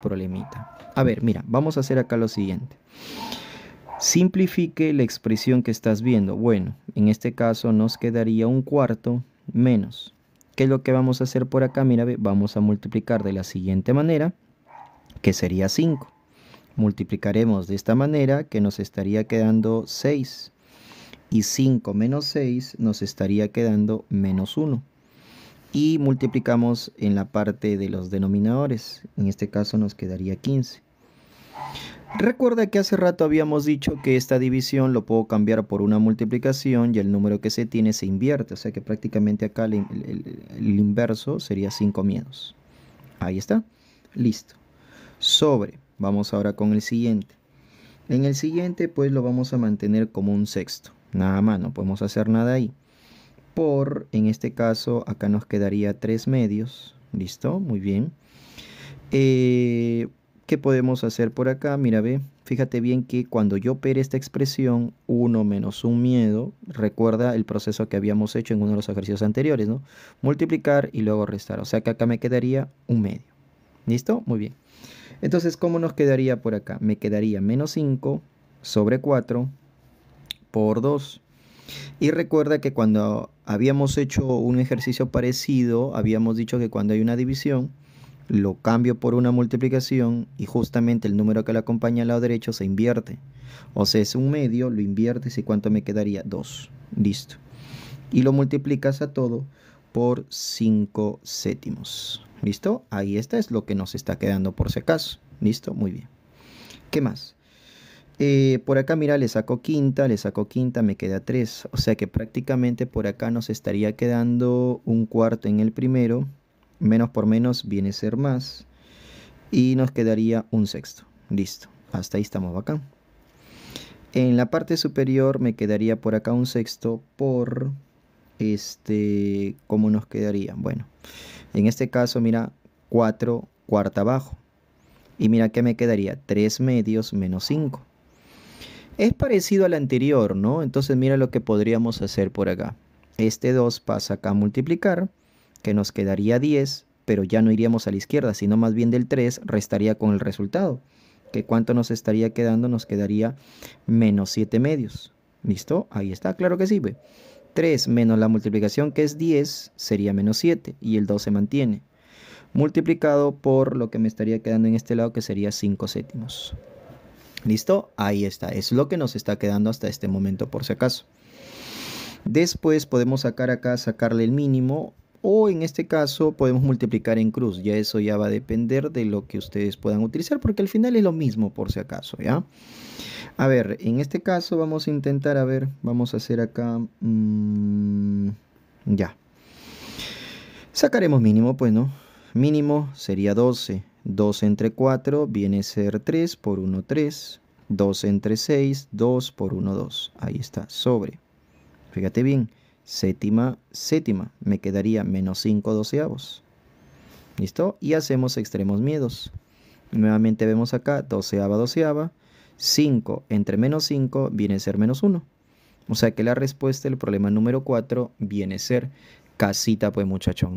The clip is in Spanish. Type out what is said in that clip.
problemita. A ver, mira, vamos a hacer acá lo siguiente. Simplifique la expresión que estás viendo. Bueno, en este caso nos quedaría un cuarto menos. que es lo que vamos a hacer por acá? Mira, vamos a multiplicar de la siguiente manera, que sería 5. Multiplicaremos de esta manera que nos estaría quedando 6. Y 5 menos 6 nos estaría quedando menos 1 y multiplicamos en la parte de los denominadores. En este caso nos quedaría 15. Recuerda que hace rato habíamos dicho que esta división lo puedo cambiar por una multiplicación y el número que se tiene se invierte. O sea que prácticamente acá el, inverso sería 5 miedos. Ahí está. Listo. Sobre. Vamos ahora con el siguiente. En el siguiente pues lo vamos a mantener como un sexto. Nada más, no podemos hacer nada ahí por, en este caso acá nos quedaría tres medios, ¿listo? Muy bien. Eh, ¿Qué podemos hacer por acá? Mira, ve, fíjate bien que cuando yo opere esta expresión 1 menos un miedo, recuerda el proceso que habíamos hecho en uno de los ejercicios anteriores, ¿no? Multiplicar y luego restar, o sea que acá me quedaría un medio. ¿Listo? Muy bien. Entonces, ¿cómo nos quedaría por acá? Me quedaría menos 5 sobre 4 por 2 y recuerda que cuando habíamos hecho un ejercicio parecido, habíamos dicho que cuando hay una división, lo cambio por una multiplicación y justamente el número que le acompaña al lado derecho se invierte. O sea, es un medio, lo inviertes y cuánto me quedaría 2. Listo. Y lo multiplicas a todo por 5 séptimos. ¿Listo? Ahí está, es lo que nos está quedando por si acaso. ¿Listo? Muy bien. ¿Qué más? Eh, por acá, mira, le saco quinta, le saco quinta, me queda tres O sea que prácticamente por acá nos estaría quedando un cuarto en el primero. Menos por menos viene a ser más. Y nos quedaría un sexto. Listo. Hasta ahí estamos bacán. En la parte superior me quedaría por acá un sexto por este, ¿cómo nos quedaría? Bueno, en este caso, mira, 4 cuarta abajo. Y mira que me quedaría 3 medios menos 5. Es parecido al anterior, ¿no? Entonces mira lo que podríamos hacer por acá. Este 2 pasa acá a multiplicar, que nos quedaría 10, pero ya no iríamos a la izquierda, sino más bien del 3 restaría con el resultado. ¿Qué cuánto nos estaría quedando? Nos quedaría menos 7 medios. ¿Listo? Ahí está, claro que sí. 3 menos la multiplicación que es 10 sería menos 7 y el 2 se mantiene. Multiplicado por lo que me estaría quedando en este lado que sería 5 séptimos. ¿Listo? Ahí está. Es lo que nos está quedando hasta este momento por si acaso. Después podemos sacar acá, sacarle el mínimo o en este caso podemos multiplicar en cruz. Ya eso ya va a depender de lo que ustedes puedan utilizar porque al final es lo mismo por si acaso, ¿ya? A ver, en este caso vamos a intentar, a ver, vamos a hacer acá, mm, ya. Sacaremos mínimo, pues, ¿no? Mínimo sería 12. 2 entre 4 viene a ser 3 por 1, 3. 2 entre 6, 2 por 1, 2. Ahí está, sobre. Fíjate bien, séptima, séptima. Me quedaría menos 5 doceavos. ¿Listo? Y hacemos extremos miedos. Nuevamente vemos acá, doceava, doceava. 5 entre menos 5 viene a ser menos 1. O sea que la respuesta del problema número 4 viene a ser casita, pues muchachón, ¿no?